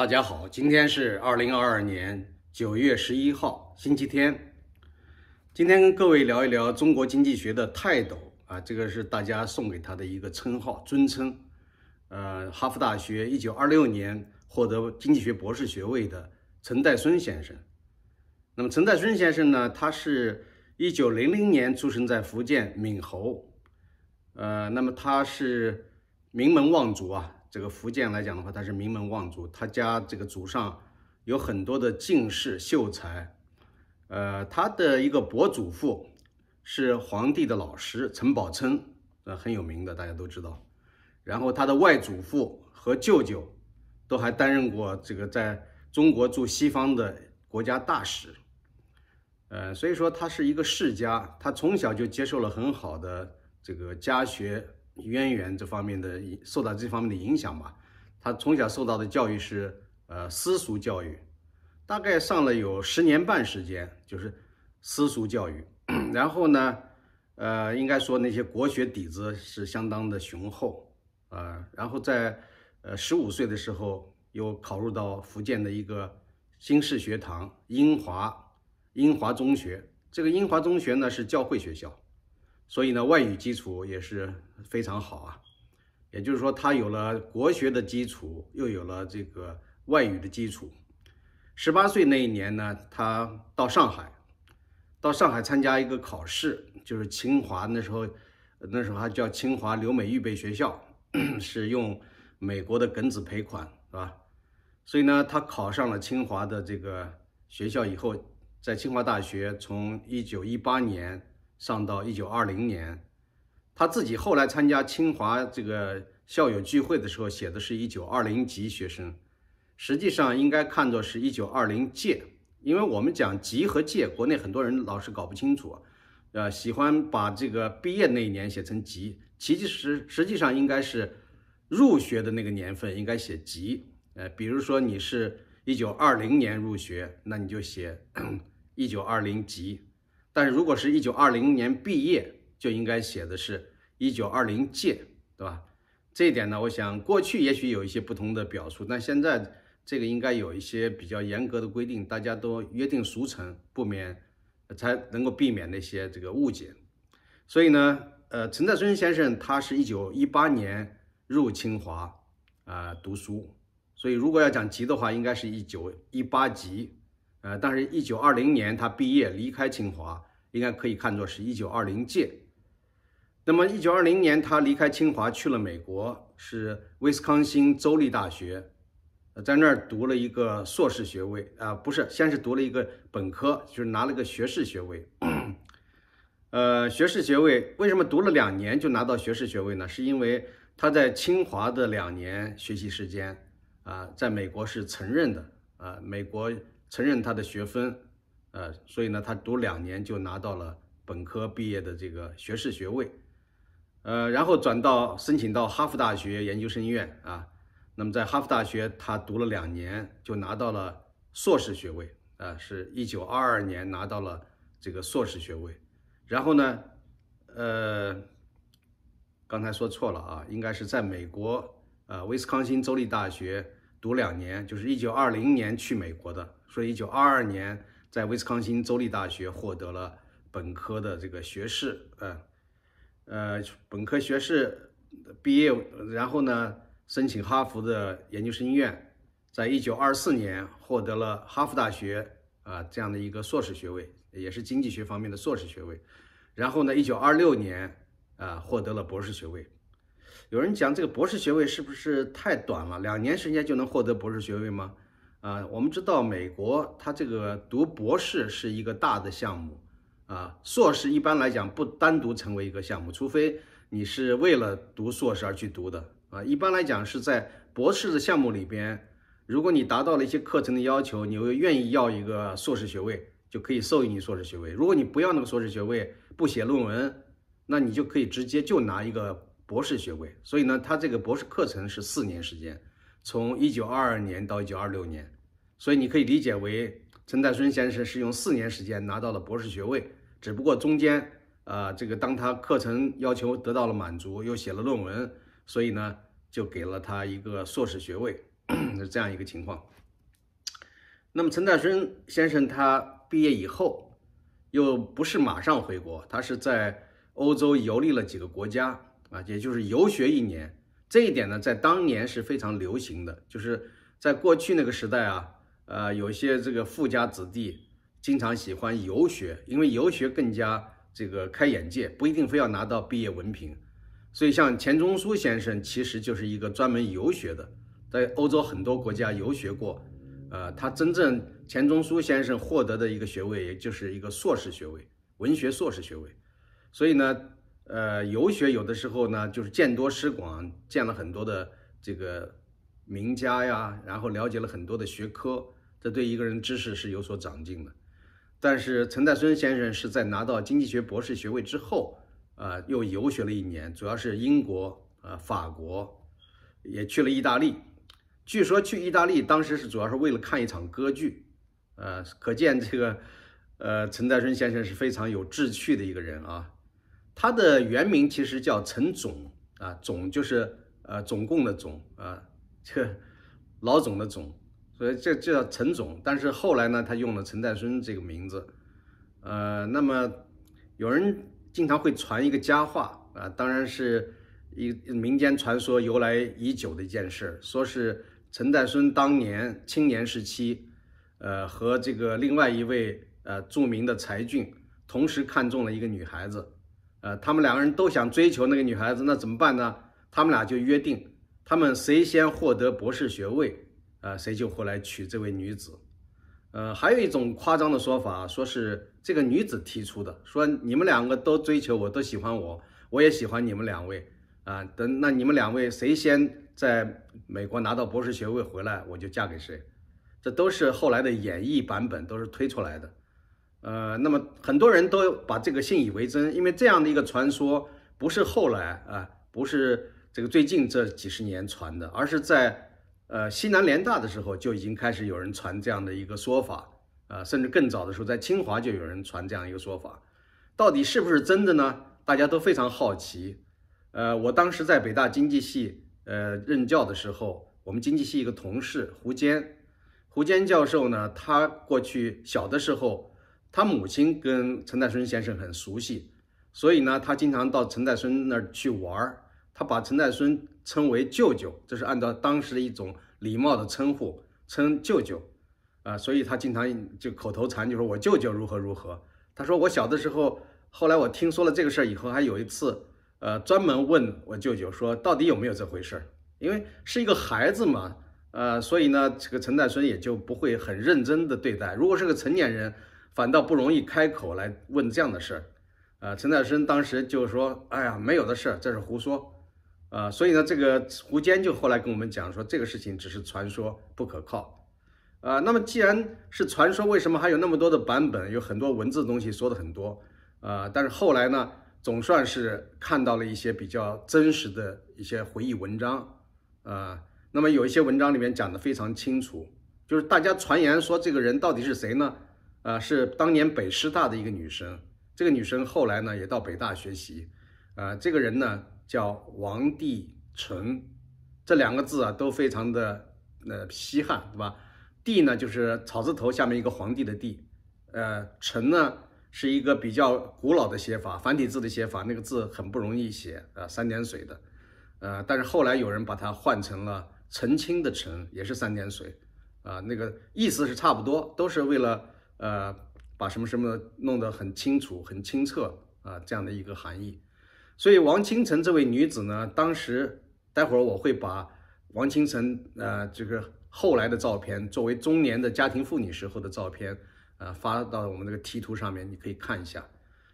大家好，今天是二零二二年九月十一号，星期天。今天跟各位聊一聊中国经济学的泰斗啊，这个是大家送给他的一个称号、尊称。呃，哈佛大学一九二六年获得经济学博士学位的陈岱孙先生。那么陈岱孙先生呢，他是一九零零年出生在福建闽侯，呃，那么他是名门望族啊。这个福建来讲的话，他是名门望族，他家这个祖上有很多的进士、秀才。呃，他的一个伯祖父是皇帝的老师陈宝琛，呃，很有名的，大家都知道。然后他的外祖父和舅舅都还担任过这个在中国驻西方的国家大使。呃，所以说他是一个世家，他从小就接受了很好的这个家学。渊源这方面的受到这方面的影响吧，他从小受到的教育是呃私塾教育，大概上了有十年半时间，就是私塾教育。然后呢，呃，应该说那些国学底子是相当的雄厚啊。然后在呃十五岁的时候，又考入到福建的一个新式学堂——英华、英华中学。这个英华中学呢，是教会学校。所以呢，外语基础也是非常好啊，也就是说，他有了国学的基础，又有了这个外语的基础。十八岁那一年呢，他到上海，到上海参加一个考试，就是清华那时候，那时候还叫清华留美预备学校，是用美国的庚子赔款，是吧？所以呢，他考上了清华的这个学校以后，在清华大学从一九一八年。上到一九二零年，他自己后来参加清华这个校友聚会的时候写的是一九二零级学生，实际上应该看作是一九二零届，因为我们讲级和届，国内很多人老是搞不清楚，呃，喜欢把这个毕业那一年写成级，其其实实际上应该是入学的那个年份应该写级，呃，比如说你是一九二零年入学，那你就写 一九二零级。但如果是一九二零年毕业，就应该写的是一九二零届，对吧？这一点呢，我想过去也许有一些不同的表述，但现在这个应该有一些比较严格的规定，大家都约定俗成，不免才能够避免那些这个误解。所以呢，呃，陈再春先生他是一九一八年入清华啊读书，所以如果要讲级的话，应该是一九一八级，呃，但是，一九二零年他毕业离开清华。应该可以看作是一九二零届。那么一九二零年，他离开清华去了美国，是威斯康星州立大学，在那儿读了一个硕士学位啊，不是，先是读了一个本科，就是拿了个学士学位。呃，学士学位为什么读了两年就拿到学士学位呢？是因为他在清华的两年学习时间啊，在美国是承认的啊，美国承认他的学分。呃，所以呢，他读两年就拿到了本科毕业的这个学士学位，呃，然后转到申请到哈佛大学研究生院啊，那么在哈佛大学他读了两年就拿到了硕士学位，啊，是一九二二年拿到了这个硕士学位，然后呢，呃，刚才说错了啊，应该是在美国啊，威斯康星州立大学读两年，就是一九二零年去美国的，所以一九二二年。在威斯康星州立大学获得了本科的这个学士，呃，呃，本科学士毕业，然后呢，申请哈佛的研究生院，在一九二四年获得了哈佛大学啊这样的一个硕士学位，也是经济学方面的硕士学位，然后呢，一九二六年啊获得了博士学位。有人讲这个博士学位是不是太短了？两年时间就能获得博士学位吗？啊，我们知道美国它这个读博士是一个大的项目，啊，硕士一般来讲不单独成为一个项目，除非你是为了读硕士而去读的，啊，一般来讲是在博士的项目里边，如果你达到了一些课程的要求，你又愿意要一个硕士学位，就可以授予你硕士学位；如果你不要那个硕士学位，不写论文，那你就可以直接就拿一个博士学位。所以呢，它这个博士课程是四年时间。从一九二二年到一九二六年，所以你可以理解为陈岱孙先生是用四年时间拿到了博士学位。只不过中间，呃，这个当他课程要求得到了满足，又写了论文，所以呢，就给了他一个硕士学位，是这样一个情况。那么陈岱孙先生他毕业以后，又不是马上回国，他是在欧洲游历了几个国家啊，也就是游学一年。这一点呢，在当年是非常流行的，就是在过去那个时代啊，呃，有些这个富家子弟经常喜欢游学，因为游学更加这个开眼界，不一定非要拿到毕业文凭。所以，像钱钟书先生其实就是一个专门游学的，在欧洲很多国家游学过。呃，他真正钱钟书先生获得的一个学位，也就是一个硕士学位，文学硕士学位。所以呢。呃，游学有的时候呢，就是见多识广，见了很多的这个名家呀，然后了解了很多的学科，这对一个人知识是有所长进的。但是陈岱孙先生是在拿到经济学博士学位之后，啊，又游学了一年，主要是英国，呃，法国，也去了意大利。据说去意大利当时是主要是为了看一场歌剧，呃，可见这个，呃，陈岱孙先生是非常有志趣的一个人啊。他的原名其实叫陈总啊，总就是呃总共的总啊，这老总的总，所以这叫陈总。但是后来呢，他用了陈岱孙这个名字。呃，那么有人经常会传一个佳话啊，当然是一民间传说由来已久的一件事，说是陈岱孙当年青年时期，呃，和这个另外一位呃著名的才俊同时看中了一个女孩子。呃，他们两个人都想追求那个女孩子，那怎么办呢？他们俩就约定，他们谁先获得博士学位，呃，谁就回来娶这位女子。呃，还有一种夸张的说法，说是这个女子提出的，说你们两个都追求我，都喜欢我，我也喜欢你们两位啊。等那你们两位谁先在美国拿到博士学位回来，我就嫁给谁。这都是后来的演绎版本，都是推出来的。呃，那么很多人都把这个信以为真，因为这样的一个传说不是后来啊，不是这个最近这几十年传的，而是在呃西南联大的时候就已经开始有人传这样的一个说法，呃，甚至更早的时候在清华就有人传这样一个说法，到底是不是真的呢？大家都非常好奇。呃，我当时在北大经济系呃任教的时候，我们经济系一个同事胡坚，胡坚教授呢，他过去小的时候。他母亲跟陈岱孙先生很熟悉，所以呢，他经常到陈岱孙那儿去玩儿。他把陈岱孙称为舅舅，这是按照当时的一种礼貌的称呼，称舅舅。啊，所以他经常就口头禅就说“我舅舅如何如何”。他说我小的时候，后来我听说了这个事儿以后，还有一次，呃，专门问我舅舅说，到底有没有这回事儿？因为是一个孩子嘛，呃，所以呢，这个陈岱孙也就不会很认真的对待。如果是个成年人，反倒不容易开口来问这样的事儿，呃，陈再生当时就说：“哎呀，没有的事，这是胡说。”啊，所以呢，这个胡坚就后来跟我们讲说，这个事情只是传说，不可靠。啊，那么既然是传说，为什么还有那么多的版本？有很多文字东西说的很多，啊，但是后来呢，总算是看到了一些比较真实的一些回忆文章，啊，那么有一些文章里面讲的非常清楚，就是大家传言说这个人到底是谁呢？呃，是当年北师大的一个女生，这个女生后来呢也到北大学习。呃，这个人呢叫王帝臣，这两个字啊都非常的呃稀罕，对吧？帝呢就是草字头下面一个皇帝的帝，呃，臣呢是一个比较古老的写法，繁体字的写法，那个字很不容易写啊，三点水的。呃，但是后来有人把它换成了澄清的澄，也是三点水，啊，那个意思是差不多，都是为了。呃，把什么什么弄得很清楚、很清澈啊，这样的一个含义。所以王清城这位女子呢，当时待会儿我会把王清城呃，这个后来的照片作为中年的家庭妇女时候的照片，呃，发到我们这个题图上面，你可以看一下。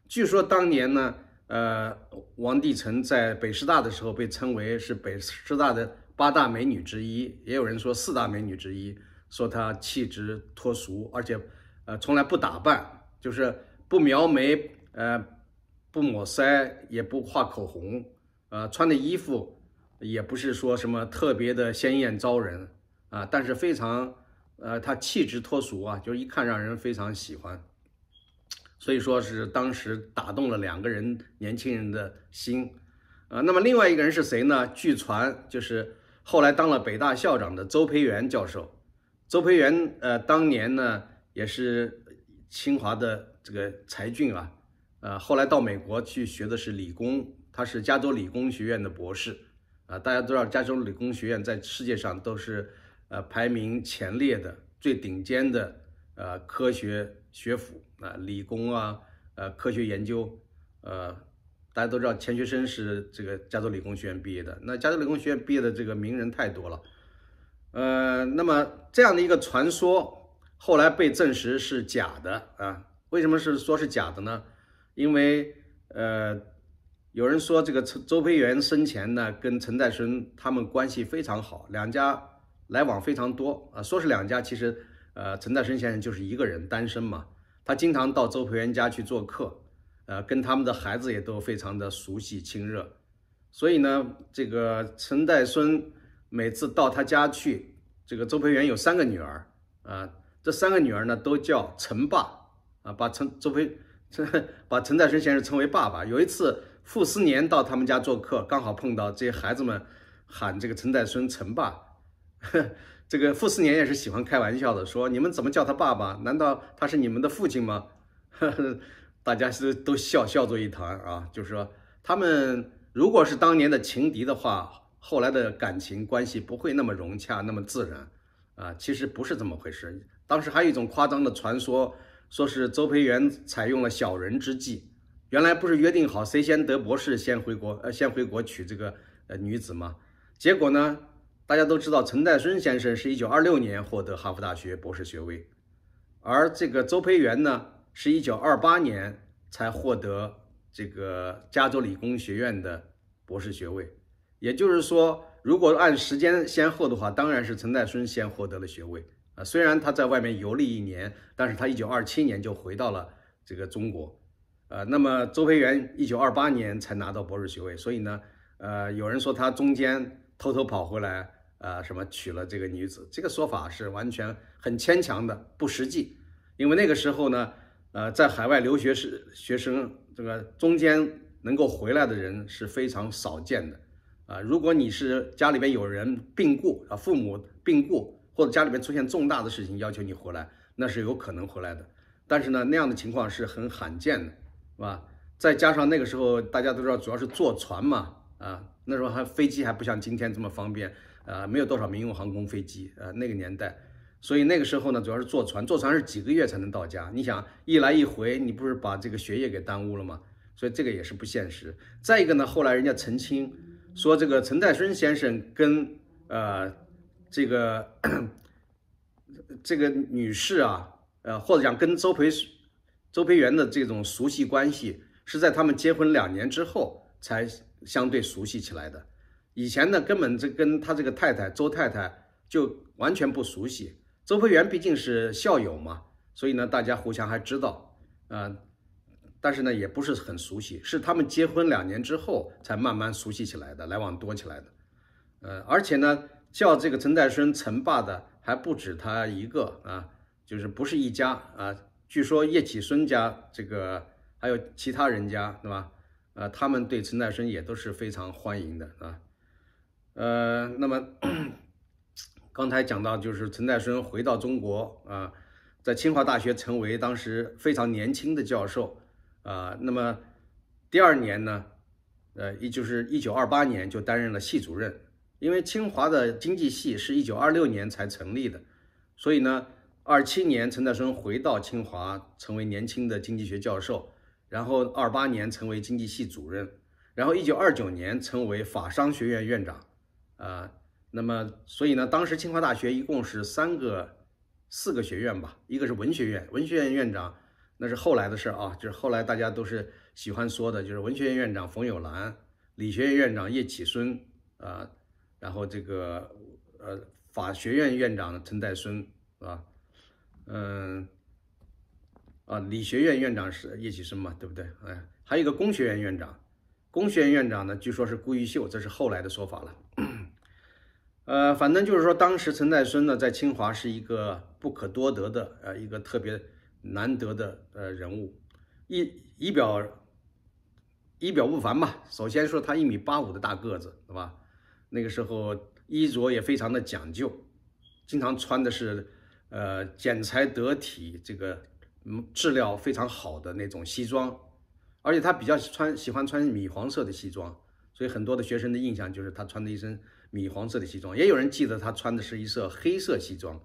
据说当年呢，呃，王帝成在北师大的时候被称为是北师大的八大美女之一，也有人说四大美女之一，说她气质脱俗，而且。呃，从来不打扮，就是不描眉，呃，不抹腮，也不画口红，呃，穿的衣服也不是说什么特别的鲜艳招人啊，但是非常，呃，他气质脱俗啊，就是一看让人非常喜欢，所以说是当时打动了两个人年轻人的心，呃，那么另外一个人是谁呢？据传就是后来当了北大校长的周培源教授，周培源，呃，当年呢。也是清华的这个才俊啊，呃，后来到美国去学的是理工，他是加州理工学院的博士，啊，大家都知道加州理工学院在世界上都是呃排名前列的最顶尖的呃科学学府啊，理工啊，呃科学研究，呃，大家都知道钱学森是这个加州理工学院毕业的，那加州理工学院毕业的这个名人太多了，呃，那么这样的一个传说。后来被证实是假的啊？为什么是说是假的呢？因为呃，有人说这个周周培源生前呢跟陈岱孙他们关系非常好，两家来往非常多啊。说是两家，其实呃，陈岱孙先生就是一个人单身嘛，他经常到周培源家去做客，呃，跟他们的孩子也都非常的熟悉亲热。所以呢，这个陈岱孙每次到他家去，这个周培源有三个女儿啊。这三个女儿呢，都叫陈爸，啊，把陈，除非，把陈再春先生称为爸爸。有一次，傅斯年到他们家做客，刚好碰到这些孩子们喊这个陈再春陈爸，这个傅斯年也是喜欢开玩笑的，说你们怎么叫他爸爸？难道他是你们的父亲吗？大家是都笑笑作一团啊。就是说，他们如果是当年的情敌的话，后来的感情关系不会那么融洽，那么自然啊。其实不是这么回事。当时还有一种夸张的传说，说是周培源采用了小人之计。原来不是约定好谁先得博士先回国，呃，先回国娶这个呃女子吗？结果呢，大家都知道，陈岱孙先生是一九二六年获得哈佛大学博士学位，而这个周培源呢，是一九二八年才获得这个加州理工学院的博士学位。也就是说，如果按时间先后的话，当然是陈岱孙先获得了学位。呃，虽然他在外面游历一年，但是他一九二七年就回到了这个中国，呃，那么周培源一九二八年才拿到博士学位，所以呢，呃，有人说他中间偷偷跑回来，呃，什么娶了这个女子，这个说法是完全很牵强的，不实际，因为那个时候呢，呃，在海外留学是学生，这个中间能够回来的人是非常少见的，啊，如果你是家里边有人病故啊，父母病故。或者家里面出现重大的事情，要求你回来，那是有可能回来的，但是呢，那样的情况是很罕见的，是吧？再加上那个时候大家都知道，主要是坐船嘛，啊，那时候还飞机还不像今天这么方便，啊，没有多少民用航空飞机，啊，那个年代，所以那个时候呢，主要是坐船，坐船是几个月才能到家。你想一来一回，你不是把这个学业给耽误了吗？所以这个也是不现实。再一个呢，后来人家澄清说，这个陈太孙先生跟呃。这个这个女士啊，呃，或者讲跟周培周培源的这种熟悉关系，是在他们结婚两年之后才相对熟悉起来的。以前呢，根本就跟他这个太太周太太就完全不熟悉。周培源毕竟是校友嘛，所以呢，大家互相还知道，嗯，但是呢，也不是很熟悉，是他们结婚两年之后才慢慢熟悉起来的，来往多起来的。呃，而且呢。叫这个陈岱孙称霸的还不止他一个啊，就是不是一家啊。据说叶启孙家这个还有其他人家，对吧？呃，他们对陈岱孙也都是非常欢迎的啊。呃，那么刚才讲到就是陈岱孙回到中国啊，在清华大学成为当时非常年轻的教授啊。那么第二年呢，呃，也就是一九二八年就担任了系主任。因为清华的经济系是一九二六年才成立的，所以呢，二七年陈岱孙回到清华，成为年轻的经济学教授，然后二八年成为经济系主任，然后一九二九年成为法商学院院长，啊，那么所以呢，当时清华大学一共是三个、四个学院吧，一个是文学院，文学院院长那是后来的事啊，就是后来大家都是喜欢说的，就是文学院院长冯友兰，理学院院长叶企孙，啊。然后这个呃，法学院院长陈岱孙是吧？嗯，啊，理学院院长是叶启生嘛，对不对？哎，还有一个工学院院长，工学院院长呢，据说是顾毓秀，这是后来的说法了。呃，反正就是说，当时陈岱孙呢，在清华是一个不可多得的呃，一个特别难得的呃人物，仪仪表仪表不凡吧？首先说他一米八五的大个子，是吧？那个时候衣着也非常的讲究，经常穿的是，呃，剪裁得体，这个质量非常好的那种西装，而且他比较穿喜欢穿米黄色的西装，所以很多的学生的印象就是他穿的一身米黄色的西装，也有人记得他穿的是一色黑色西装，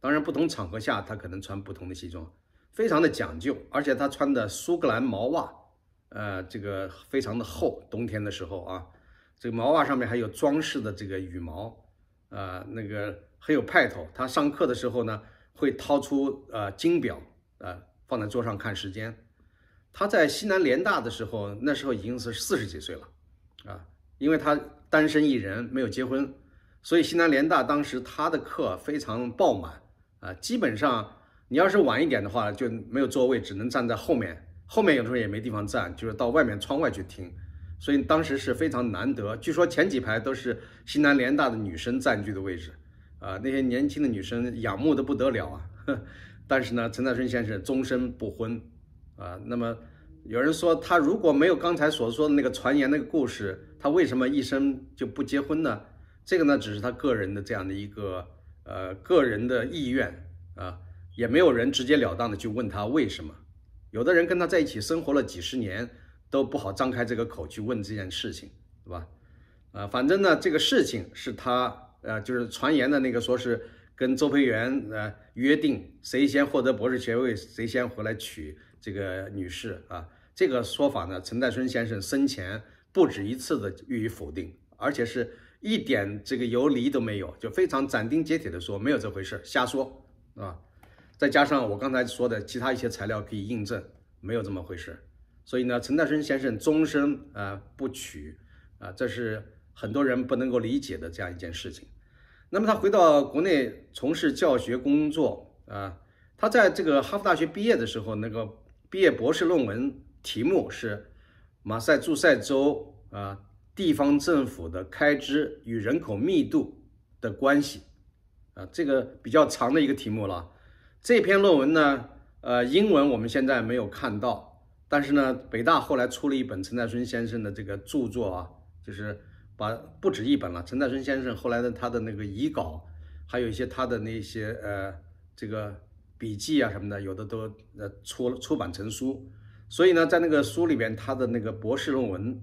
当然不同场合下他可能穿不同的西装，非常的讲究，而且他穿的苏格兰毛袜，呃，这个非常的厚，冬天的时候啊。这个毛袜上面还有装饰的这个羽毛，啊，那个很有派头。他上课的时候呢，会掏出呃金表啊，放在桌上看时间。他在西南联大的时候，那时候已经是四十几岁了，啊，因为他单身一人没有结婚，所以西南联大当时他的课非常爆满啊，基本上你要是晚一点的话就没有座位，只能站在后面，后面有时候也没地方站，就是到外面窗外去听。所以当时是非常难得，据说前几排都是西南联大的女生占据的位置，啊，那些年轻的女生仰慕的不得了啊。但是呢，陈大春先生终身不婚，啊，那么有人说他如果没有刚才所说的那个传言那个故事，他为什么一生就不结婚呢？这个呢，只是他个人的这样的一个呃个人的意愿啊，也没有人直截了当的去问他为什么。有的人跟他在一起生活了几十年。都不好张开这个口去问这件事情，对吧？啊，反正呢，这个事情是他，呃，就是传言的那个，说是跟周培源呃约定，谁先获得博士学位，谁先回来娶这个女士啊。这个说法呢，陈岱孙先生生前不止一次的予以否定，而且是一点这个游离都没有，就非常斩钉截铁的说没有这回事，瞎说，啊。再加上我刚才说的其他一些材料可以印证，没有这么回事。所以呢，陈大生先生终身啊不娶啊，这是很多人不能够理解的这样一件事情。那么他回到国内从事教学工作啊，他在这个哈佛大学毕业的时候，那个毕业博士论文题目是马赛诸塞州啊地方政府的开支与人口密度的关系啊，这个比较长的一个题目了。这篇论文呢，呃，英文我们现在没有看到。但是呢，北大后来出了一本陈太孙先生的这个著作啊，就是把不止一本了。陈太孙先生后来的他的那个遗稿，还有一些他的那些呃这个笔记啊什么的，有的都呃出出版成书。所以呢，在那个书里边，他的那个博士论文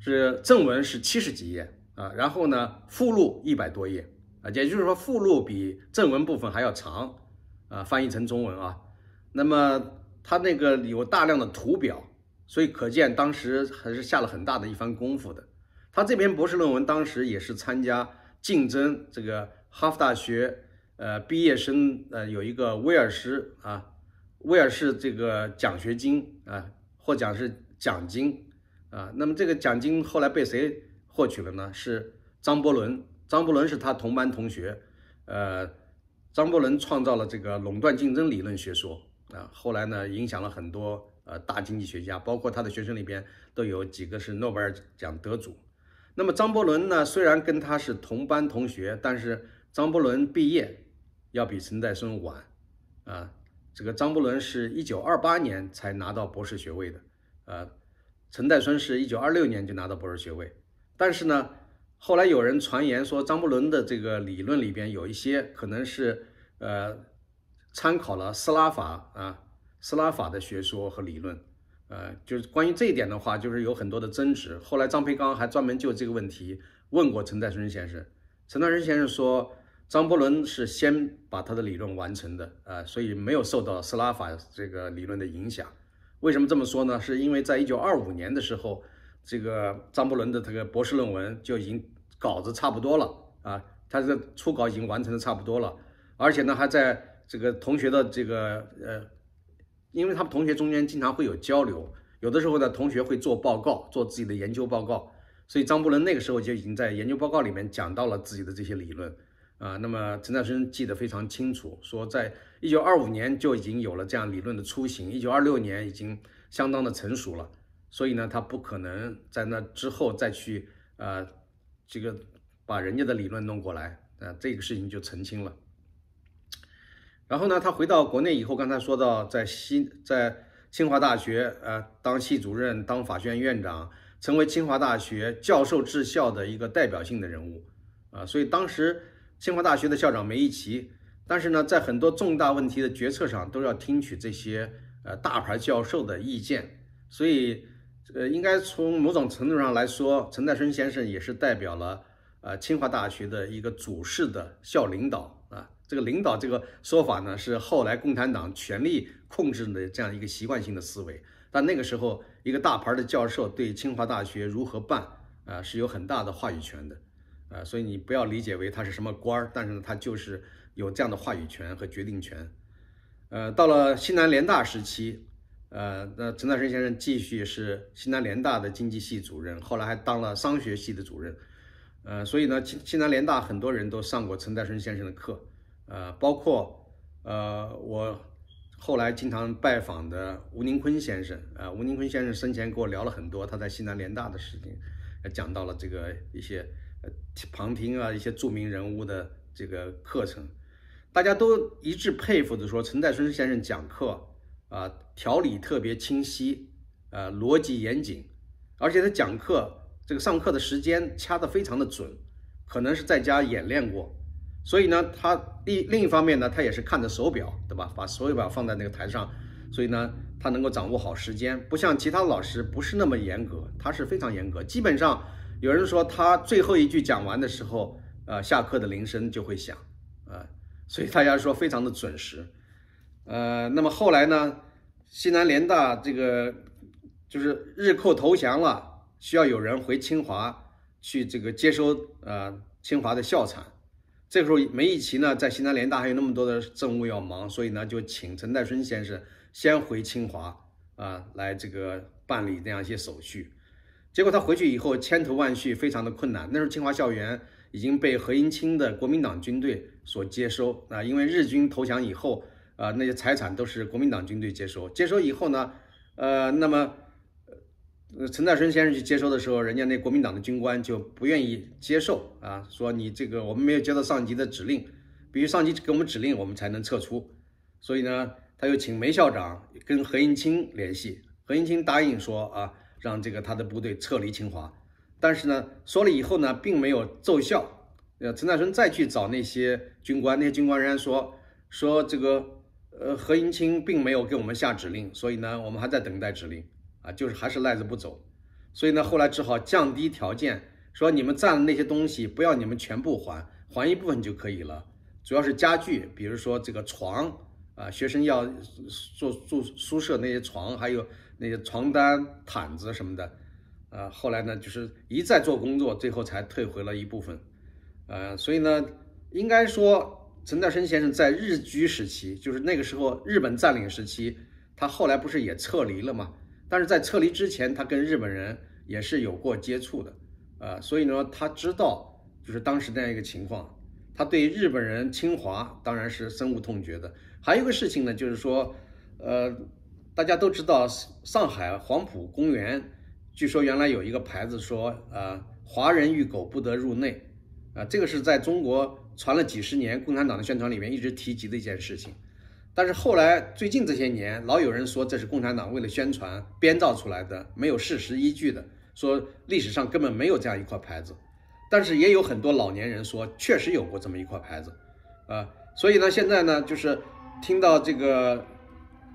是正文是七十几页啊，然后呢附录一百多页啊，也就是说附录比正文部分还要长啊。翻译成中文啊，那么。他那个有大量的图表，所以可见当时还是下了很大的一番功夫的。他这篇博士论文当时也是参加竞争，这个哈佛大学呃毕业生呃有一个威尔士啊，威尔士这个奖学金啊，获奖是奖金啊。那么这个奖金后来被谁获取了呢？是张伯伦，张伯伦是他同班同学，呃，张伯伦创造了这个垄断竞争理论学说。啊，后来呢，影响了很多呃大经济学家，包括他的学生里边都有几个是诺贝尔奖得主。那么张伯伦呢，虽然跟他是同班同学，但是张伯伦毕业要比陈岱孙晚。啊，这个张伯伦是一九二八年才拿到博士学位的，呃，陈岱孙是一九二六年就拿到博士学位。但是呢，后来有人传言说张伯伦的这个理论里边有一些可能是呃。参考了斯拉法啊，斯拉法的学说和理论，呃，就是关于这一点的话，就是有很多的争执。后来张培刚还专门就这个问题问过陈岱春先生，陈岱孙先生说，张伯伦是先把他的理论完成的，啊，所以没有受到斯拉法这个理论的影响。为什么这么说呢？是因为在一九二五年的时候，这个张伯伦的这个博士论文就已经稿子差不多了啊，他这个初稿已经完成的差不多了，而且呢，还在。这个同学的这个呃，因为他们同学中间经常会有交流，有的时候呢同学会做报告，做自己的研究报告，所以张伯伦那个时候就已经在研究报告里面讲到了自己的这些理论啊。那么陈赞生记得非常清楚，说在1925年就已经有了这样理论的雏形，1926年已经相当的成熟了，所以呢他不可能在那之后再去呃这个把人家的理论弄过来，呃这个事情就澄清了。然后呢，他回到国内以后，刚才说到在西在清华大学，呃，当系主任、当法学院院长，成为清华大学教授治校的一个代表性的人物，啊，所以当时清华大学的校长梅贻琦，但是呢，在很多重大问题的决策上都要听取这些呃大牌教授的意见，所以呃，应该从某种程度上来说，陈岱生先生也是代表了呃清华大学的一个主事的校领导啊。这个领导这个说法呢，是后来共产党权力控制的这样一个习惯性的思维。但那个时候，一个大牌的教授对清华大学如何办，呃，是有很大的话语权的，呃，所以你不要理解为他是什么官儿，但是呢，他就是有这样的话语权和决定权。呃，到了西南联大时期，呃，那陈岱生先生继续是西南联大的经济系主任，后来还当了商学系的主任，呃，所以呢，青西南联大很多人都上过陈岱生先生的课。呃，包括呃，我后来经常拜访的吴宁坤先生，呃，吴宁坤先生生前跟我聊了很多他在西南联大的事情，也讲到了这个一些旁听啊，一些著名人物的这个课程，大家都一致佩服的说，陈岱孙先生讲课啊，条理特别清晰，呃，逻辑严谨，而且他讲课这个上课的时间掐的非常的准，可能是在家演练过。所以呢，他另另一方面呢，他也是看着手表，对吧？把手表放在那个台上，所以呢，他能够掌握好时间，不像其他老师不是那么严格，他是非常严格。基本上有人说他最后一句讲完的时候，呃，下课的铃声就会响，呃，所以大家说非常的准时。呃，那么后来呢，西南联大这个就是日寇投降了，需要有人回清华去这个接收呃清华的校产。这个时候梅贻琦呢，在西南联大还有那么多的政务要忙，所以呢，就请陈岱孙先生先回清华啊，来这个办理那样一些手续。结果他回去以后，千头万绪，非常的困难。那时候清华校园已经被何应钦的国民党军队所接收啊，因为日军投降以后，啊，那些财产都是国民党军队接收。接收以后呢，呃，那么。陈再春先生去接收的时候，人家那国民党的军官就不愿意接受啊，说你这个我们没有接到上级的指令，必须上级给我们指令，我们才能撤出。所以呢，他又请梅校长跟何应钦联系，何应钦答应说啊，让这个他的部队撤离清华。但是呢，说了以后呢，并没有奏效。呃，陈再春再去找那些军官，那些军官仍然说说这个呃何应钦并没有给我们下指令，所以呢，我们还在等待指令。啊，就是还是赖着不走，所以呢，后来只好降低条件，说你们占的那些东西不要，你们全部还，还一部分就可以了。主要是家具，比如说这个床啊，学生要住住宿舍那些床，还有那些床单、毯子什么的，啊，后来呢，就是一再做工作，最后才退回了一部分。呃，所以呢，应该说陈道生先生在日居时期，就是那个时候日本占领时期，他后来不是也撤离了吗？但是在撤离之前，他跟日本人也是有过接触的，呃，所以呢，他知道就是当时那样一个情况，他对日本人侵华当然是深恶痛绝的。还有一个事情呢，就是说，呃，大家都知道，上上海黄浦公园，据说原来有一个牌子说，呃，华人与狗不得入内，啊，这个是在中国传了几十年，共产党的宣传里面一直提及的一件事情。但是后来最近这些年，老有人说这是共产党为了宣传编造出来的，没有事实依据的，说历史上根本没有这样一块牌子。但是也有很多老年人说，确实有过这么一块牌子。啊，所以呢，现在呢，就是听到这个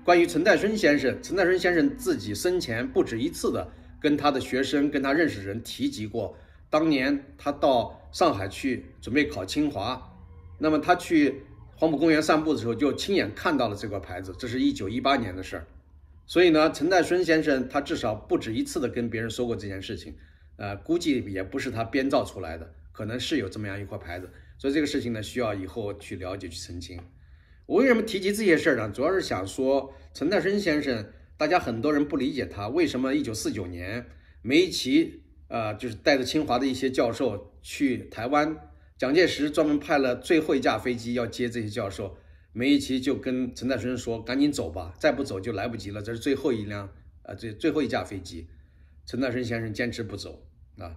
关于陈岱孙先生，陈岱孙先生自己生前不止一次的跟他的学生、跟他认识人提及过，当年他到上海去准备考清华，那么他去。黄埔公园散步的时候，就亲眼看到了这块牌子，这是一九一八年的事儿，所以呢，陈岱孙先生他至少不止一次的跟别人说过这件事情，呃，估计也不是他编造出来的，可能是有这么样一块牌子，所以这个事情呢，需要以后去了解去澄清。我为什么提及这些事儿呢？主要是想说陈岱孙先生，大家很多人不理解他为什么一九四九年梅贻，呃，就是带着清华的一些教授去台湾。蒋介石专门派了最后一架飞机要接这些教授，梅贻琦就跟陈岱生说：“赶紧走吧，再不走就来不及了，这是最后一辆，呃，最最后一架飞机。”陈岱生先生坚持不走啊，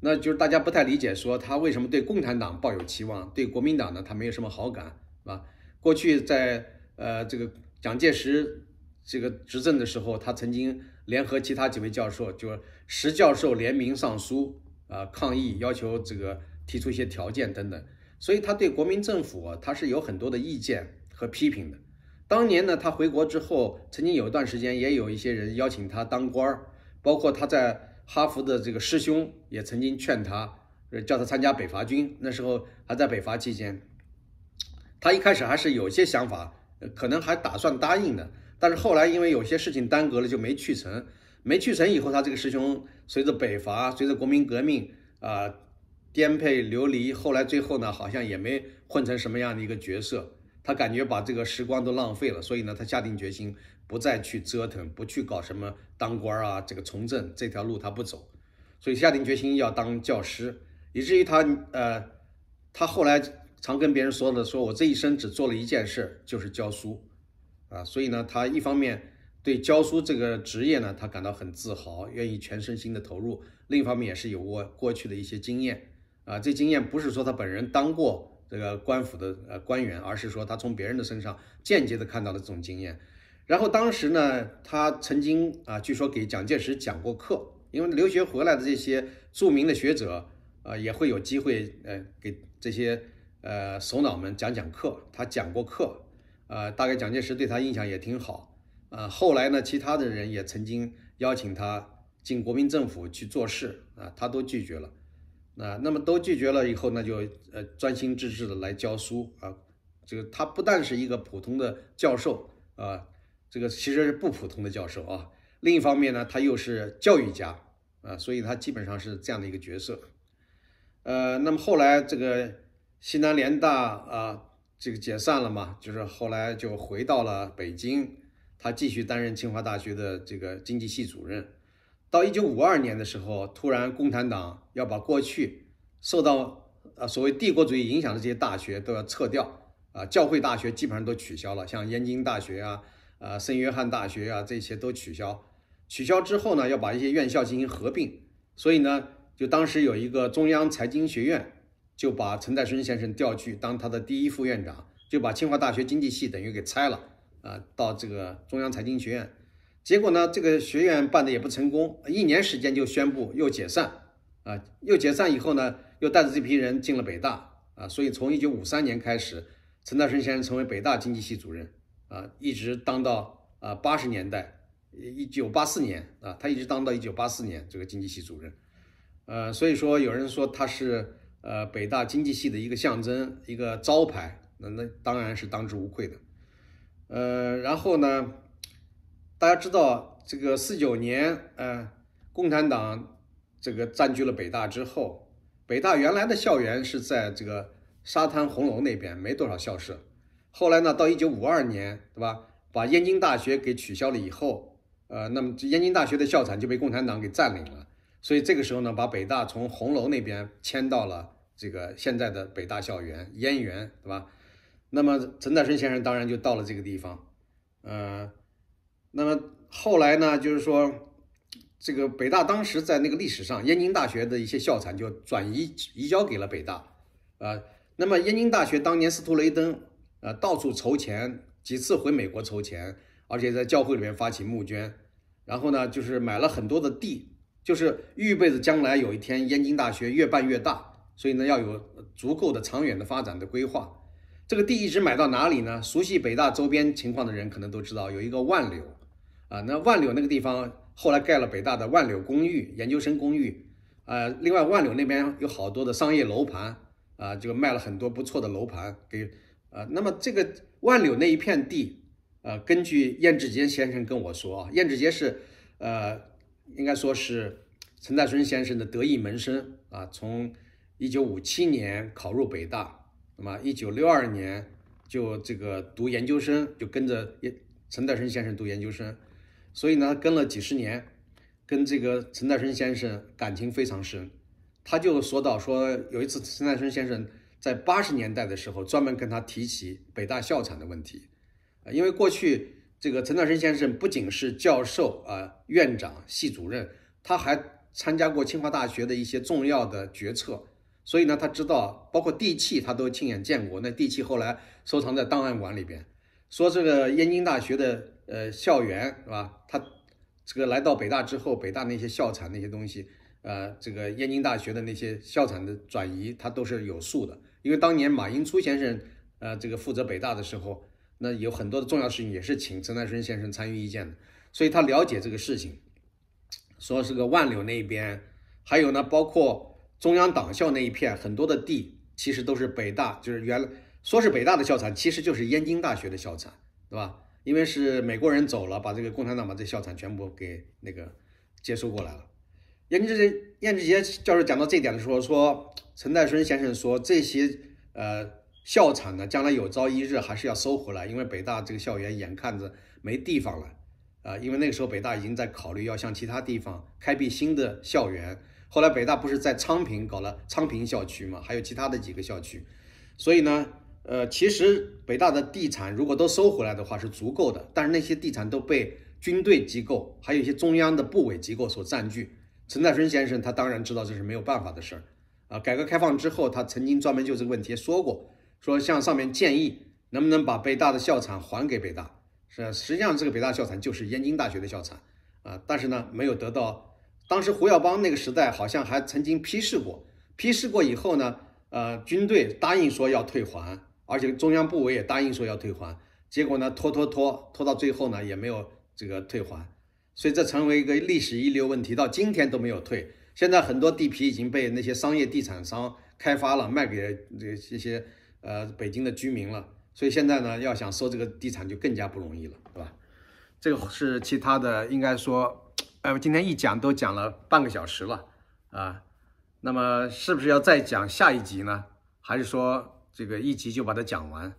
那就是大家不太理解，说他为什么对共产党抱有期望，对国民党呢他没有什么好感，是吧？过去在呃这个蒋介石这个执政的时候，他曾经联合其他几位教授，就是石教授联名上书啊抗议，要求这个。提出一些条件等等，所以他对国民政府他是有很多的意见和批评的。当年呢，他回国之后，曾经有一段时间，也有一些人邀请他当官儿，包括他在哈佛的这个师兄也曾经劝他，叫他参加北伐军。那时候还在北伐期间，他一开始还是有些想法，可能还打算答应的，但是后来因为有些事情耽搁了，就没去成。没去成以后，他这个师兄随着北伐，随着国民革命啊。颠沛流离，后来最后呢，好像也没混成什么样的一个角色，他感觉把这个时光都浪费了，所以呢，他下定决心不再去折腾，不去搞什么当官啊，这个从政这条路他不走，所以下定决心要当教师，以至于他呃，他后来常跟别人说的，说我这一生只做了一件事，就是教书，啊，所以呢，他一方面对教书这个职业呢，他感到很自豪，愿意全身心的投入，另一方面也是有过过去的一些经验。啊，这经验不是说他本人当过这个官府的呃官员，而是说他从别人的身上间接的看到了这种经验。然后当时呢，他曾经啊，据说给蒋介石讲过课，因为留学回来的这些著名的学者啊，也会有机会呃给这些呃首脑们讲讲课。他讲过课，呃，大概蒋介石对他印象也挺好。呃，后来呢，其他的人也曾经邀请他进国民政府去做事啊，他都拒绝了。那那么都拒绝了以后，那就呃专心致志的来教书啊。这个他不但是一个普通的教授啊，这个其实是不普通的教授啊。另一方面呢，他又是教育家啊，所以他基本上是这样的一个角色。呃，那么后来这个西南联大啊，这个解散了嘛，就是后来就回到了北京，他继续担任清华大学的这个经济系主任。到一九五二年的时候，突然共产党要把过去受到呃所谓帝国主义影响的这些大学都要撤掉啊，教会大学基本上都取消了，像燕京大学啊、呃圣约翰大学啊这些都取消。取消之后呢，要把一些院校进行合并，所以呢，就当时有一个中央财经学院，就把陈岱孙先生调去当他的第一副院长，就把清华大学经济系等于给拆了啊，到这个中央财经学院。结果呢，这个学院办的也不成功，一年时间就宣布又解散，啊，又解散以后呢，又带着这批人进了北大，啊，所以从一九五三年开始，陈大孙先生成为北大经济系主任，啊，一直当到啊八十年代，一九八四年啊，他一直当到一九八四年这个经济系主任，呃，所以说有人说他是呃北大经济系的一个象征，一个招牌，那那当然是当之无愧的，呃，然后呢？大家知道，这个四九年，嗯，共产党这个占据了北大之后，北大原来的校园是在这个沙滩红楼那边，没多少校舍。后来呢，到一九五二年，对吧？把燕京大学给取消了以后，呃，那么燕京大学的校产就被共产党给占领了。所以这个时候呢，把北大从红楼那边迁到了这个现在的北大校园燕园，对吧？那么陈大春先生当然就到了这个地方，嗯。那么后来呢，就是说，这个北大当时在那个历史上，燕京大学的一些校产就转移移交给了北大，啊，那么燕京大学当年斯图雷登，呃，到处筹钱，几次回美国筹钱，而且在教会里面发起募捐，然后呢，就是买了很多的地，就是预备着将来有一天燕京大学越办越大，所以呢要有足够的长远的发展的规划，这个地一直买到哪里呢？熟悉北大周边情况的人可能都知道，有一个万柳。啊，那万柳那个地方后来盖了北大的万柳公寓、研究生公寓，呃，另外万柳那边有好多的商业楼盘，啊，这个卖了很多不错的楼盘给，呃，那么这个万柳那一片地，呃，根据燕志杰先生跟我说啊，燕志杰是，呃，应该说是陈再生先生的得意门生啊，从一九五七年考入北大，那么一九六二年就这个读研究生，就跟着陈再生先生读研究生。所以呢，跟了几十年，跟这个陈岱生先生感情非常深。他就说到说，有一次陈岱生先生在八十年代的时候，专门跟他提起北大校产的问题。啊，因为过去这个陈岱生先生不仅是教授啊、院长、系主任，他还参加过清华大学的一些重要的决策。所以呢，他知道，包括地契他都亲眼见过。那地契后来收藏在档案馆里边。说这个燕京大学的。呃，校园是吧？他这个来到北大之后，北大那些校产那些东西，呃，这个燕京大学的那些校产的转移，他都是有数的。因为当年马寅初先生，呃，这个负责北大的时候，那有很多的重要事情也是请陈达生先生参与意见的，所以他了解这个事情。说是个万柳那边，还有呢，包括中央党校那一片，很多的地其实都是北大，就是原来说是北大的校产，其实就是燕京大学的校产，对吧？因为是美国人走了，把这个共产党把这校产全部给那个接收过来了。燕志杰燕志杰教授讲到这一点的时候，说陈岱孙先生说这些呃校产呢，将来有朝一日还是要收回来，因为北大这个校园眼看着没地方了啊，因为那个时候北大已经在考虑要向其他地方开辟新的校园。后来北大不是在昌平搞了昌平校区嘛，还有其他的几个校区，所以呢。呃，其实北大的地产如果都收回来的话是足够的，但是那些地产都被军队机构还有一些中央的部委机构所占据。陈再春先生他当然知道这是没有办法的事儿，啊，改革开放之后，他曾经专门就这个问题说过，说向上面建议能不能把北大的校产还给北大。是实际上这个北大校产就是燕京大学的校产，啊，但是呢没有得到。当时胡耀邦那个时代好像还曾经批示过，批示过以后呢，呃，军队答应说要退还。而且中央部委也答应说要退还，结果呢拖拖拖拖到最后呢也没有这个退还，所以这成为一个历史遗留问题，到今天都没有退。现在很多地皮已经被那些商业地产商开发了，卖给这这些呃北京的居民了，所以现在呢要想收这个地产就更加不容易了，对吧？这个是其他的，应该说，哎，我今天一讲都讲了半个小时了啊，那么是不是要再讲下一集呢？还是说？这个一集就把它讲完，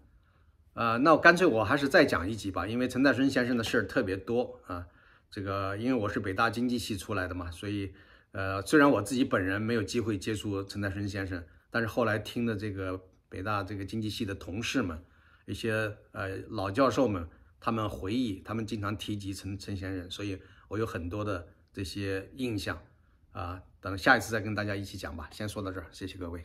啊，那我干脆我还是再讲一集吧，因为陈岱孙先生的事儿特别多啊。这个因为我是北大经济系出来的嘛，所以，呃，虽然我自己本人没有机会接触陈岱孙先生，但是后来听的这个北大这个经济系的同事们，一些呃老教授们，他们回忆，他们经常提及陈陈先生，所以我有很多的这些印象啊。等下一次再跟大家一起讲吧，先说到这儿，谢谢各位。